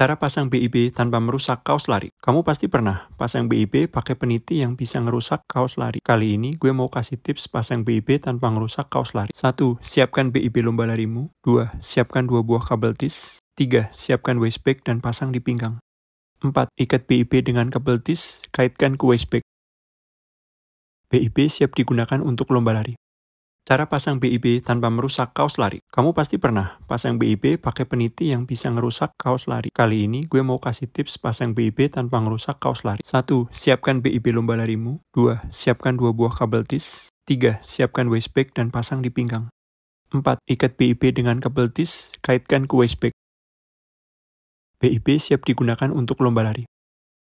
Cara pasang BIB tanpa merusak kaos lari. Kamu pasti pernah pasang BIB pakai peniti yang bisa ngerusak kaos lari. Kali ini gue mau kasih tips pasang BIB tanpa merusak kaos lari. 1. Siapkan BIB lomba larimu. 2. Siapkan dua buah kabel tis. 3. Siapkan waist bag dan pasang di pinggang. 4. Ikat BIB dengan kabel tis, kaitkan ke waist bag. BIB siap digunakan untuk lomba lari. Cara pasang BIB tanpa merusak kaos lari. Kamu pasti pernah pasang BIB pakai peniti yang bisa ngerusak kaos lari. Kali ini gue mau kasih tips pasang BIB tanpa merusak kaos lari. 1. Siapkan BIB lomba larimu. 2. Siapkan dua buah kabel tis. 3. Siapkan waist bag dan pasang di pinggang. 4. Ikat BIB dengan kabel tis, kaitkan ke waist bag. BIB siap digunakan untuk lomba lari.